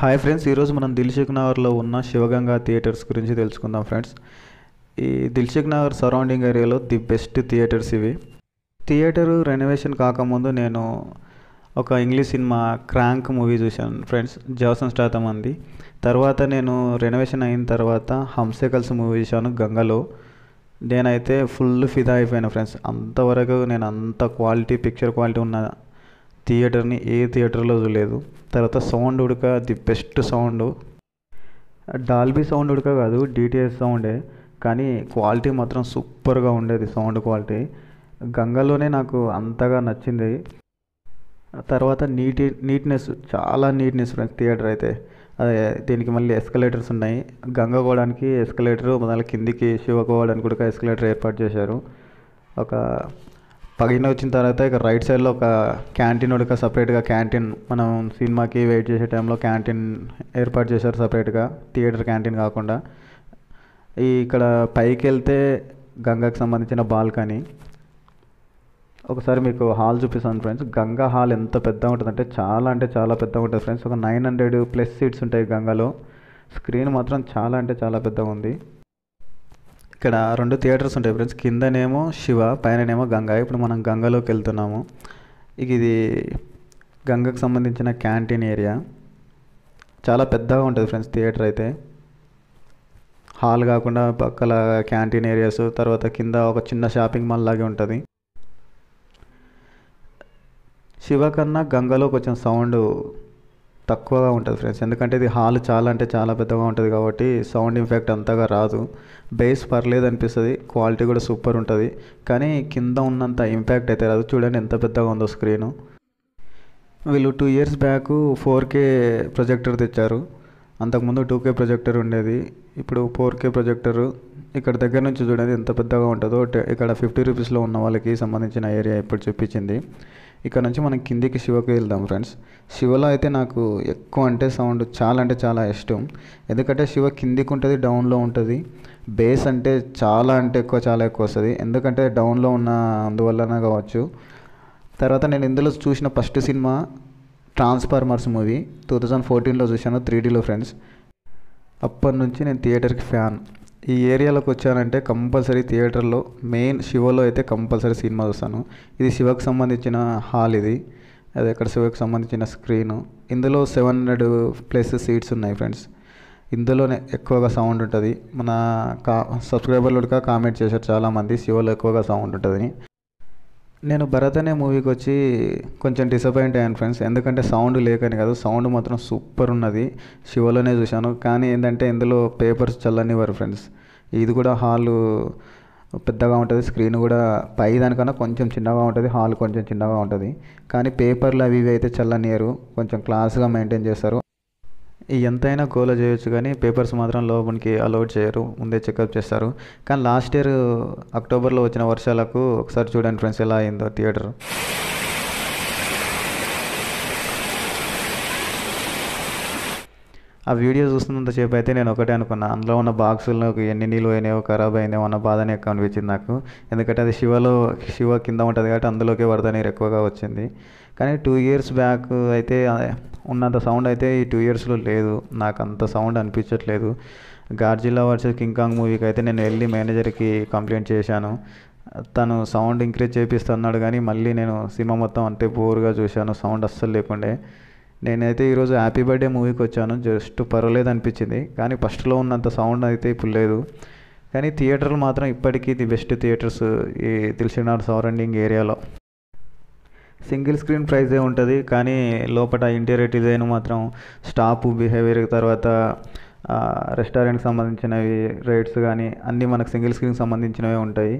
hi friends ఈరోజు మనం దిల్షుక్ నగర్లో ఉన్న శివగంగా థియేటర్స్ గురించి తెలుసుకుందాం ఫ్రెండ్స్ ఈ దిల్షుక్ నగర్ సరౌండింగ్ ఏరియాలో ది బెస్ట్ థియేటర్స్ ఇవి థియేటర్ రెనోవేషన్ కాకముందు నేను ఒక ఇంగ్లీష్ సినిమా క్రాంక్ మూవీ చూశాను ఫ్రెండ్స్ జవసన్ స్టాతం అంది తర్వాత నేను రెనోవేషన్ అయిన తర్వాత హంసకల్స్ మూవీ చూశాను గంగలో నేనైతే ఫుల్ ఫిదా అయిపోయాను ఫ్రెండ్స్ అంతవరకు నేను అంత క్వాలిటీ పిక్చర్ క్వాలిటీ ఉన్న థియేటర్ని ఏ థియేటర్లో చూడలేదు తర్వాత సౌండ్ ఉడక the best sound Dolby sound ఉడక కాదు డిటిఎస్ సౌండే కానీ క్వాలిటీ మాత్రం సూపర్గా ఉండేది సౌండ్ క్వాలిటీ గంగలోనే నాకు అంతగా నచ్చింది తర్వాత నీటి నీట్నెస్ చాలా నీట్నెస్ ఉన్నాయి థియేటర్ అయితే అదే దీనికి మళ్ళీ ఎస్కలేటర్స్ ఉన్నాయి గంగ కోవడానికి ఎస్కలేటర్ మళ్ళీ కిందికి శివ కోవడానికి కూడా ఎస్కలేటర్ ఏర్పాటు చేశారు ఒక పగిలిన వచ్చిన తర్వాత ఇక రైట్ సైడ్లో ఒక క్యాంటీన్ ఒక సపరేట్గా క్యాంటీన్ మనం సినిమాకి వెయిట్ చేసే టైంలో క్యాంటీన్ ఏర్పాటు చేశారు సపరేట్గా థియేటర్ క్యాంటీన్ కాకుండా ఈ ఇక్కడ పైకి వెళ్తే గంగకు సంబంధించిన బాల్కనీ ఒకసారి మీకు హాల్ చూపిస్తాను ఫ్రెండ్స్ గంగా హాల్ ఎంత పెద్ద ఉంటుందంటే చాలా అంటే చాలా పెద్ద ఉంటుంది ఫ్రెండ్స్ ఒక నైన్ హండ్రెడ్ ప్లస్ సీట్స్ ఉంటాయి గంగాలో స్క్రీన్ మాత్రం చాలా అంటే చాలా పెద్దగా ఉంది ఇక్కడ రెండు థియేటర్స్ ఉంటాయి ఫ్రెండ్స్ కిందనేమో శివ పైననేమో గంగ ఇప్పుడు మనం గంగలోకి వెళ్తున్నాము ఇక ఇది గంగకు సంబంధించిన క్యాంటీన్ ఏరియా చాలా పెద్దగా ఉంటుంది ఫ్రెండ్స్ థియేటర్ అయితే హాల్ కాకుండా పక్కల క్యాంటీన్ ఏరియాస్ తర్వాత కింద ఒక చిన్న షాపింగ్ మాల్ లాగే ఉంటుంది శివ కన్నా గంగలో కొంచెం సౌండ్ తక్కువగా ఉంటుంది ఫ్రెండ్స్ ఎందుకంటే ఇది హాల్ చాలా అంటే చాలా పెద్దగా ఉంటుంది కాబట్టి సౌండ్ ఇంఫెక్ట్ అంతగా రాదు బేస్ పర్లేదు అనిపిస్తుంది క్వాలిటీ కూడా సూపర్ ఉంటుంది కానీ కింద ఉన్నంత ఇంపాక్ట్ అయితే రాదు చూడండి ఎంత పెద్దగా ఉందో స్క్రీను వీళ్ళు two years back four K projector తెచ్చారు అంతకుముందు టూ కే ప్రొజెక్టర్ ఉండేది ఇప్పుడు ఫోర్ కే ప్రొజెక్టర్ ఇక్కడ దగ్గర నుంచి చూడండి ఎంత పెద్దగా ఉంటుందో ఇక్కడ ఫిఫ్టీ రూపీస్లో ఉన్న వాళ్ళకి సంబంధించిన ఏరియా ఇప్పుడు చూపించింది ఇక్కడ నుంచి మనం కిందికి శివకి వెళ్దాం ఫ్రెండ్స్ శివలో అయితే నాకు ఎక్కువ అంటే సౌండ్ చాలా అంటే చాలా ఇష్టం ఎందుకంటే శివ కిందికి ఉంటుంది డౌన్లో ఉంటుంది బేస్ అంటే చాలా అంటే ఎక్కువ చాలా ఎక్కువ వస్తుంది ఎందుకంటే డౌన్లో ఉన్న అందువల్ల కావచ్చు తర్వాత నేను ఇందులో చూసిన first cinema Transformers movie two thousand ఫోర్టీన్లో చూశాను త్రీ డీలో ఫ్రెండ్స్ అప్పటి నుంచి నేను థియేటర్కి ఫ్యాన్ ఈ ఏరియాలోకి వచ్చానంటే కంపల్సరీ థియేటర్లో మెయిన్ శివలో అయితే కంపల్సరీ సినిమా చూస్తాను ఇది శివకు సంబంధించిన హాల్ ఇది అది అక్కడ శివకు సంబంధించిన స్క్రీన్ ఇందులో సెవెన్ హండ్రెడ్ ప్లస్ సీట్స్ ఉన్నాయి ఫ్రెండ్స్ ఇందులోనే ఎక్కువగా సౌండ్ ఉంటుంది మన కా సబ్స్క్రైబర్లు కూడా కామెంట్ చేశారు చాలామంది శివలో ఎక్కువగా సౌండ్ ఉంటుందని నేను భరత్ అనే మూవీకి వచ్చి కొంచెం డిసప్పాయింట్ అయ్యాను ఫ్రెండ్స్ ఎందుకంటే సౌండ్ లేకని కాదు సౌండ్ మాత్రం సూపర్ ఉన్నది శివలోనే చూశాను కానీ ఏంటంటే ఇందులో పేపర్స్ చల్లనివ్వరు ఫ్రెండ్స్ ఇది కూడా హాల్ పెద్దగా ఉంటుంది స్క్రీన్ కూడా పై దానికన్నా కొంచెం చిన్నగా ఉంటుంది హాల్ కొంచెం చిన్నగా ఉంటుంది కానీ పేపర్లు అవి ఇవి అయితే చల్లనియరు కొంచెం క్లాస్గా మెయింటైన్ చేస్తారు ఎంతైనా గోల చేయొచ్చు కానీ పేపర్స్ మాత్రం లోపలికి అలౌడ్ చేయరు ముందే చెకప్ చేస్తారు కానీ లాస్ట్ ఇయర్ అక్టోబర్లో వచ్చిన వర్షాలకు ఒకసారి చూడండి ఫ్రెండ్స్ ఎలా అయిందో థియేటర్ ఆ వీడియో చూస్తున్నంతసేపు అయితే నేను ఒకటే అనుకున్నా అందులో ఉన్న బాక్సులకు ఎన్ని నీళ్ళు అయినాయో ఖరాబ్ అయినాయో అన్న బాధనే ఎక్కువ అనిపించింది నాకు ఎందుకంటే అది శివలో శివ కింద ఉంటుంది కాబట్టి అందులోకే వరద నీరు ఎక్కువగా వచ్చింది కానీ టూ ఇయర్స్ బ్యాక్ అయితే ఉన్నంత సౌండ్ అయితే ఈ టూ ఇయర్స్లో లేదు నాకు అంత సౌండ్ అనిపించట్లేదు గార్జిలా వర్సెస్ కింగ్ కాంగ్ మూవీకి అయితే నేను వెళ్ళి మేనేజర్కి కంప్లైంట్ చేశాను తను సౌండ్ ఇంక్రీజ్ చేపిస్తున్నాడు కానీ మళ్ళీ నేను సినిమా మొత్తం అంతే బోర్గా చూశాను సౌండ్ అస్సలు లేకుండే నేనైతే ఈరోజు హ్యాపీ బర్త్డే మూవీకి వచ్చాను జస్ట్ పర్వాలేదు అనిపించింది కానీ ఫస్ట్లో ఉన్నంత సౌండ్ అయితే ఇప్పుడు లేదు కానీ థియేటర్లు మాత్రం ఇప్పటికీ ది బెస్ట్ థియేటర్స్ ఈ తెలిసినాడు సరౌండింగ్ ఏరియాలో సింగిల్ స్క్రీన్ ప్రైజే ఉంటుంది కానీ లోపల ఇంటీరియర్ డిజైన్ మాత్రం స్టాప్ బిహేవియర్ తర్వాత రెస్టారెంట్కి సంబంధించినవి రేట్స్ కానీ అన్నీ మనకు సింగిల్ స్క్రీన్కి సంబంధించినవి ఉంటాయి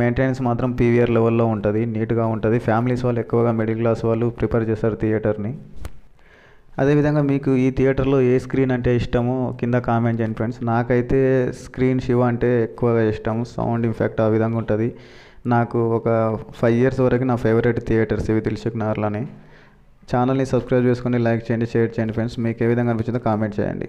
మెయింటెనెన్స్ మాత్రం పీవీఆర్ లెవెల్లో ఉంటుంది నీట్గా ఉంటుంది ఫ్యామిలీస్ వాళ్ళు ఎక్కువగా మిడిల్ క్లాస్ వాళ్ళు ప్రిఫర్ చేస్తారు థియేటర్ని అదేవిధంగా మీకు ఈ థియేటర్లో ఏ స్క్రీన్ అంటే ఇష్టము కింద కామెంట్ చేయండి ఫ్రెండ్స్ నాకైతే స్క్రీన్ శివ అంటే ఎక్కువగా ఇష్టం సౌండ్ ఇంఫెక్ట్ ఆ విధంగా ఉంటుంది నాకు ఒక ఫైవ్ ఇయర్స్ వరకు నా ఫేవరెట్ థియేటర్ సివి దిల్సుఖ్నగర్లోని ఛానల్ని సబ్స్క్రైబ్ చేసుకుని లైక్ చేయండి షేర్ చేయండి ఫ్రెండ్స్ మీకు ఏ విధంగా అనిపించిందో కామెంట్ చేయండి